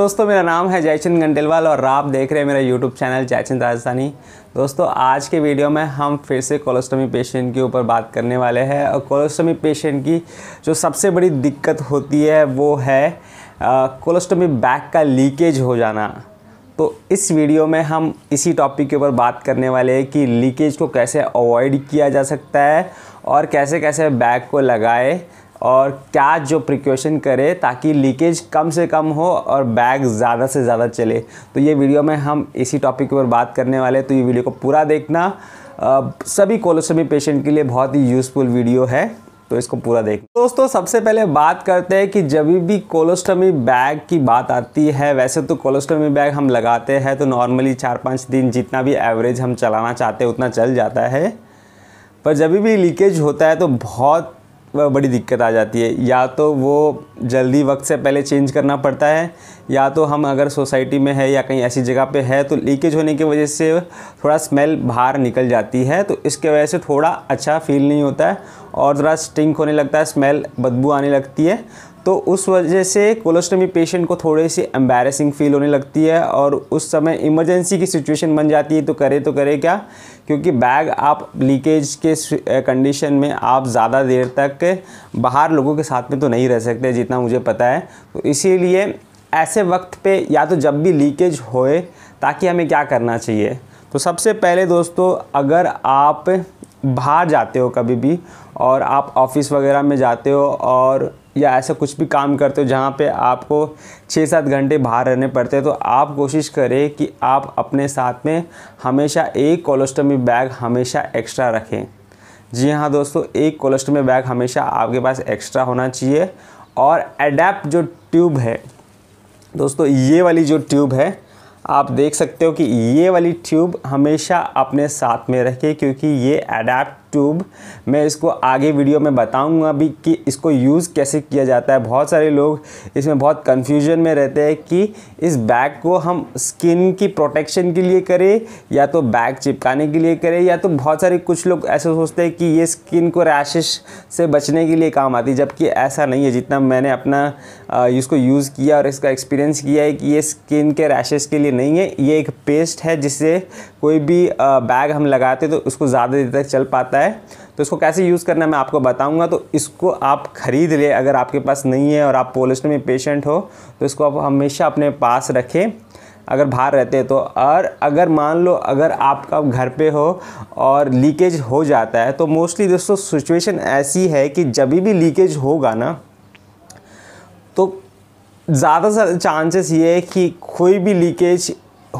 दोस्तों मेरा नाम है जयचंद गंडेलवाल और आप देख रहे हैं मेरा यूट्यूब चैनल जयचंद राजस्थानी दोस्तों आज के वीडियो में हम फिर से कोलोस्टमी पेशेंट के ऊपर बात करने वाले हैं और कोलोस्टमी पेशेंट की जो सबसे बड़ी दिक्कत होती है वो है कोलोस्टमी बैग का लीकेज हो जाना तो इस वीडियो में हम इसी टॉपिक के ऊपर बात करने वाले हैं कि लीकेज को कैसे अवॉइड किया जा सकता है और कैसे कैसे बैग को लगाए और क्या जो प्रिकॉशन करें ताकि लीकेज कम से कम हो और बैग ज़्यादा से ज़्यादा चले तो ये वीडियो में हम इसी टॉपिक के ऊपर बात करने वाले तो ये वीडियो को पूरा देखना सभी कोलोसमी पेशेंट के लिए बहुत ही यूज़फुल वीडियो है तो इसको पूरा देख दोस्तों सबसे पहले बात करते हैं कि जब भी कोलोस्टमी बैग की बात आती है वैसे तो कोलोस्टमी बैग हम लगाते हैं तो नॉर्मली चार पाँच दिन जितना भी एवरेज हम चलाना चाहते हैं उतना चल जाता है पर जब भी लीकेज होता है तो बहुत बड़ी दिक्कत आ जाती है या तो वो जल्दी वक्त से पहले चेंज करना पड़ता है या तो हम अगर सोसाइटी में है या कहीं ऐसी जगह पे है तो लीकेज होने की वजह से थोड़ा स्मेल बाहर निकल जाती है तो इसके वजह से थोड़ा अच्छा फील नहीं होता है और ज़रा स्टिंक होने लगता है स्मेल बदबू आने लगती है तो उस वजह से कोलोस्टमी पेशेंट को थोड़ी सी एम्बेरसिंग फील होने लगती है और उस समय इमरजेंसी की सिचुएशन बन जाती है तो करे तो करे क्या क्योंकि बैग आप लीकेज के कंडीशन में आप ज़्यादा देर तक बाहर लोगों के साथ में तो नहीं रह सकते जितना मुझे पता है तो इसीलिए ऐसे वक्त पे या तो जब भी लीकेज होए ताकि हमें क्या करना चाहिए तो सबसे पहले दोस्तों अगर आप बाहर जाते हो कभी भी और आप ऑफिस वगैरह में जाते हो और या ऐसा कुछ भी काम करते हो जहाँ पे आपको छः सात घंटे बाहर रहने पड़ते हैं तो आप कोशिश करें कि आप अपने साथ में हमेशा एक कोलोस्टमी बैग हमेशा एक्स्ट्रा रखें जी हाँ दोस्तों एक कोलोस्टमी बैग हमेशा आपके पास एक्स्ट्रा होना चाहिए और एडेप्ट जो ट्यूब है दोस्तों ये वाली जो ट्यूब है आप देख सकते हो कि ये वाली ट्यूब हमेशा अपने साथ में रखें क्योंकि ये अडेप्ट ट्यूब मैं इसको आगे वीडियो में बताऊंगा भी कि इसको यूज़ कैसे किया जाता है बहुत सारे लोग इसमें बहुत कन्फ्यूजन में रहते हैं कि इस बैग को हम स्किन की प्रोटेक्शन के लिए करें या तो बैग चिपकाने के लिए करें या तो बहुत सारे कुछ लोग ऐसे सोचते हैं कि ये स्किन को रैशेस से बचने के लिए काम आती जबकि ऐसा नहीं है जितना मैंने अपना इसको यूज़ किया और इसका एक्सपीरियंस किया है कि ये स्किन के रैशेस के लिए नहीं है ये एक पेस्ट है जिससे कोई भी बैग हम लगाते तो उसको ज़्यादा देर तक चल पाता है रहा है तो इसको कैसे यूज़ करना है मैं आपको बताऊंगा तो इसको आप ख़रीद ले अगर आपके पास नहीं है और आप पोलिस्टर में पेशेंट हो तो इसको आप हमेशा अपने पास रखें अगर बाहर रहते हैं तो और अगर मान लो अगर आपका घर पे हो और लीकेज हो जाता है तो मोस्टली दोस्तों सिचुएशन ऐसी है कि जब भी लीकेज होगा ना तो ज़्यादा चांसेस ये है कि कोई भी लीकेज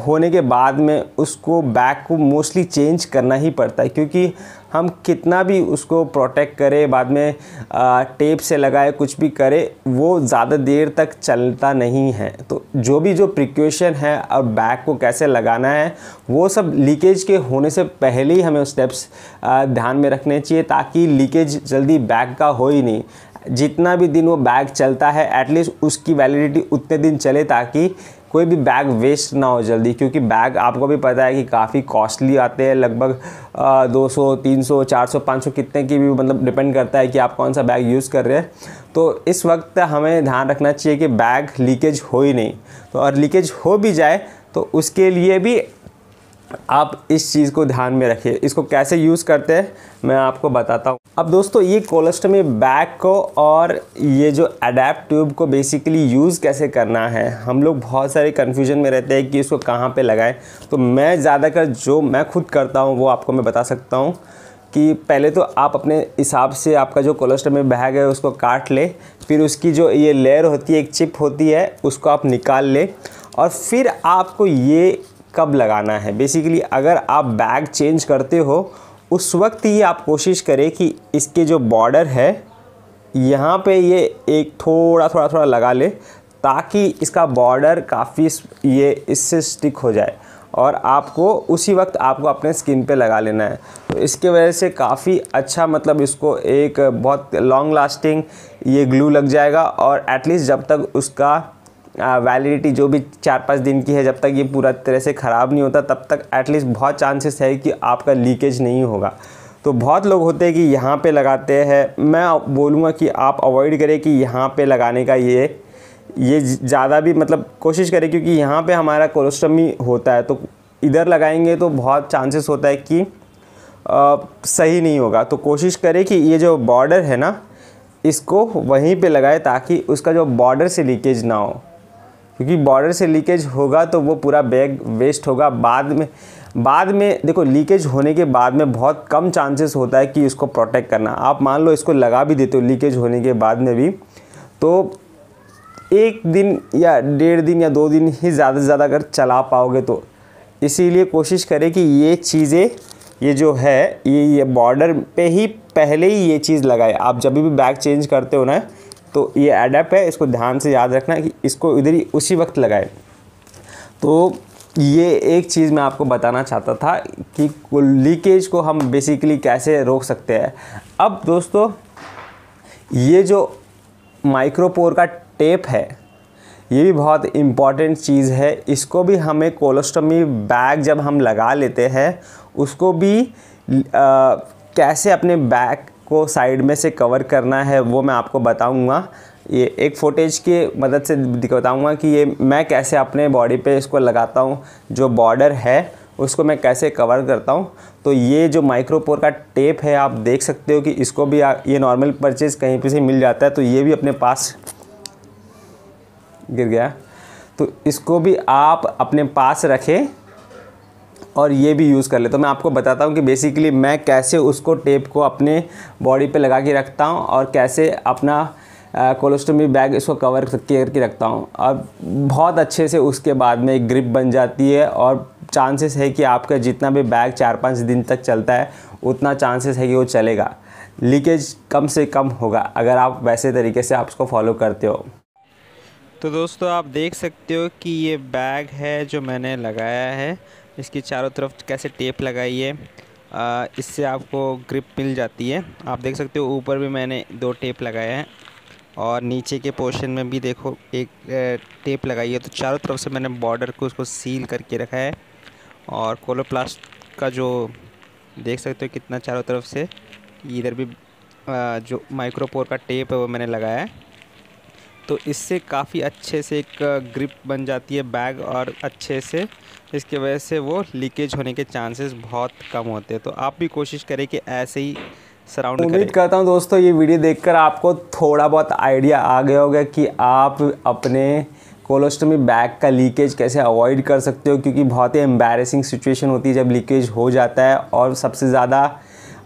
होने के बाद में उसको बैग को मोस्टली चेंज करना ही पड़ता है क्योंकि हम कितना भी उसको प्रोटेक्ट करें बाद में आ, टेप से लगाए कुछ भी करें वो ज़्यादा देर तक चलता नहीं है तो जो भी जो प्रिक्यूशन है और बैग को कैसे लगाना है वो सब लीकेज के होने से पहले ही हमें स्टेप्स ध्यान में रखने चाहिए ताकि लीकेज जल्दी बैग का हो ही नहीं जितना भी दिन वो बैग चलता है एटलीस्ट उसकी वैलिडिटी उतने दिन चले ताकि कोई भी बैग वेस्ट ना हो जल्दी क्योंकि बैग आपको भी पता है कि काफ़ी कॉस्टली आते हैं लगभग दो सौ तीन सौ चार सौ पाँच सौ कितने की भी मतलब डिपेंड करता है कि आप कौन सा बैग यूज़ कर रहे हैं तो इस वक्त हमें ध्यान रखना चाहिए कि बैग लीकेज हो ही नहीं तो और लीकेज हो भी जाए तो उसके लिए भी आप इस चीज़ को ध्यान में रखिए इसको कैसे यूज़ करते हैं मैं आपको बताता हूँ अब दोस्तों ये कोलेस्टमी बैग को और ये जो अडेप्ट ट्यूब को बेसिकली यूज़ कैसे करना है हम लोग बहुत सारे कन्फ्यूजन में रहते हैं कि इसको कहाँ पे लगाएं तो मैं ज़्यादातर जो मैं खुद करता हूँ वो आपको मैं बता सकता हूँ कि पहले तो आप अपने हिसाब से आपका जो कोलेस्टमी बैग है उसको काट ले फिर उसकी जो ये लेयर होती है एक चिप होती है उसको आप निकाल लें और फिर आपको ये कब लगाना है बेसिकली अगर आप बैग चेंज करते हो उस वक्त ही आप कोशिश करें कि इसके जो बॉर्डर है यहाँ पे ये एक थोड़ा थोड़ा थोड़ा लगा ले ताकि इसका बॉर्डर काफ़ी ये इससे स्टिक हो जाए और आपको उसी वक्त आपको अपने स्किन पे लगा लेना है तो इसके वजह से काफ़ी अच्छा मतलब इसको एक बहुत लॉन्ग लास्टिंग ये ग्लू लग जाएगा और एटलीस्ट जब तक उसका वैलिडिटी जो भी चार पाँच दिन की है जब तक ये पूरा तरह से ख़राब नहीं होता तब तक एटलीस्ट बहुत चांसेस है कि आपका लीकेज नहीं होगा तो बहुत लोग होते हैं कि यहाँ पे लगाते हैं मैं बोलूँगा कि आप अवॉइड करें कि यहाँ पे लगाने का ये ये ज़्यादा भी मतलब कोशिश करें क्योंकि यहाँ पे हमारा कोलोस्टमी होता है तो इधर लगाएंगे तो बहुत चांसेस होता है कि आ, सही नहीं होगा तो कोशिश करें कि ये जो बॉर्डर है ना इसको वहीं पे लगाए ताकि उसका जो बॉर्डर से लीकेज ना हो क्योंकि बॉर्डर से लीकेज होगा तो वो पूरा बैग वेस्ट होगा बाद में बाद में देखो लीकेज होने के बाद में बहुत कम चांसेस होता है कि इसको प्रोटेक्ट करना आप मान लो इसको लगा भी देते हो लीकेज होने के बाद में भी तो एक दिन या डेढ़ दिन या दो दिन ही ज़्यादा से ज़्यादा अगर चला पाओगे तो इसीलिए कोशिश करें कि ये चीज़ें ये जो है ये ये बॉर्डर पे ही पहले ही ये चीज़ लगाए आप जब भी बैग चेंज करते हो ना तो ये एडेप है इसको ध्यान से याद रखना कि इसको इधर ही उसी वक्त लगाए तो ये एक चीज़ मैं आपको बताना चाहता था कि लीकेज को हम बेसिकली कैसे रोक सकते हैं अब दोस्तों ये जो माइक्रोपोर का टेप है ये भी बहुत इम्पॉर्टेंट चीज़ है इसको भी हमें कोलोस्टमी बैग जब हम लगा लेते हैं उसको भी आ, कैसे अपने बैग को साइड में से कवर करना है वो मैं आपको बताऊँगा ये एक फ़ोटेज की मदद से बताऊँगा कि ये मैं कैसे अपने बॉडी पे इसको लगाता हूँ जो बॉर्डर है उसको मैं कैसे कवर करता हूँ तो ये जो माइक्रोपोर का टेप है आप देख सकते हो कि इसको भी आ, ये नॉर्मल परचेज़ कहीं पे से मिल जाता है तो ये भी अपने पास गिर गया तो इसको भी आप अपने पास रखें और ये भी यूज़ कर लेता तो हूँ मैं आपको बताता हूँ कि बेसिकली मैं कैसे उसको टेप को अपने बॉडी पे लगा के रखता हूँ और कैसे अपना कोलोस्टोमी बैग इसको कवर करके रखता हूँ अब बहुत अच्छे से उसके बाद में एक ग्रिप बन जाती है और चांसेस है कि आपका जितना भी बैग चार पाँच दिन तक चलता है उतना चांसेस है कि वो चलेगा लीकेज कम से कम होगा अगर आप वैसे तरीके से आप उसको फॉलो करते हो तो दोस्तों आप देख सकते हो कि ये बैग है जो मैंने लगाया है इसकी चारों तरफ कैसे टेप लगाई है आ, इससे आपको ग्रिप मिल जाती है आप देख सकते हो ऊपर भी मैंने दो टेप लगाया है और नीचे के पोर्शन में भी देखो एक टेप लगाई है तो चारों तरफ से मैंने बॉर्डर को उसको सील करके रखा है और कोलोप्लास्ट का जो देख सकते हो कितना चारों तरफ से इधर भी जो माइक्रोपोर का टेप है वो मैंने लगाया है तो इससे काफ़ी अच्छे से एक ग्रिप बन जाती है बैग और अच्छे से इसके वजह से वो लीकेज होने के चांसेस बहुत कम होते हैं तो आप भी कोशिश करें कि ऐसे ही सराउंड उम्मीद करता हूँ दोस्तों ये वीडियो देखकर आपको थोड़ा बहुत आइडिया आ गया होगा कि आप अपने कोलोस्टमी बैग का लीकेज कैसे अवॉइड कर सकते हो क्योंकि बहुत ही एम्बेरसिंग सिचुएशन होती है जब लीकेज हो जाता है और सबसे ज़्यादा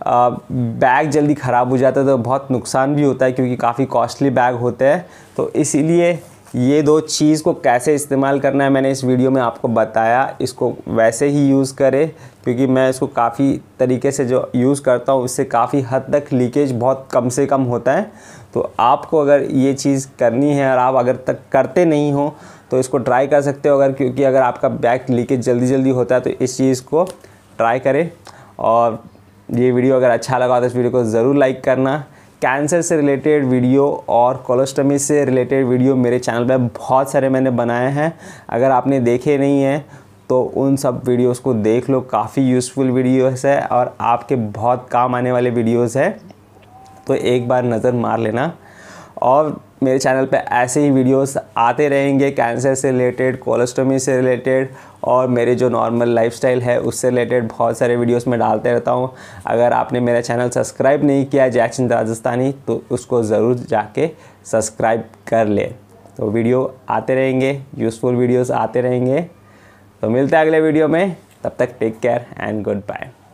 बैग जल्दी ख़राब हो जाता है तो बहुत नुकसान भी होता है क्योंकि काफ़ी कॉस्टली बैग होते हैं तो इसीलिए ये दो चीज़ को कैसे इस्तेमाल करना है मैंने इस वीडियो में आपको बताया इसको वैसे ही यूज़ करें क्योंकि मैं इसको काफ़ी तरीके से जो यूज़ करता हूँ उससे काफ़ी हद तक लीकेज बहुत कम से कम होता है तो आपको अगर ये चीज़ करनी है और आप अगर तक करते नहीं हो तो इसको ट्राई कर सकते हो अगर क्योंकि अगर आपका बैग लीकेज जल्दी जल्दी होता है तो इस चीज़ को ट्राई करें और ये वीडियो अगर अच्छा लगा तो इस वीडियो को ज़रूर लाइक करना कैंसर से रिलेटेड वीडियो और कोलोस्टमी से रिलेटेड वीडियो मेरे चैनल पर बहुत सारे मैंने बनाए हैं अगर आपने देखे नहीं हैं तो उन सब वीडियोस को देख लो काफ़ी यूज़फुल वीडियोस है और आपके बहुत काम आने वाले वीडियोस है तो एक बार नज़र मार लेना और मेरे चैनल पे ऐसे ही वीडियोस आते रहेंगे कैंसर से रिलेटेड कोलेस्टोमी से रिलेटेड और मेरे जो नॉर्मल लाइफस्टाइल है उससे रिलेटेड बहुत सारे वीडियोस मैं डालते रहता हूँ अगर आपने मेरा चैनल सब्सक्राइब नहीं किया जैक्सन राजस्थानी तो उसको ज़रूर जाके सब्सक्राइब कर ले तो वीडियो आते रहेंगे यूज़फुल वीडियोज़ आते रहेंगे तो मिलते हैं अगले वीडियो में तब तक take care and good bye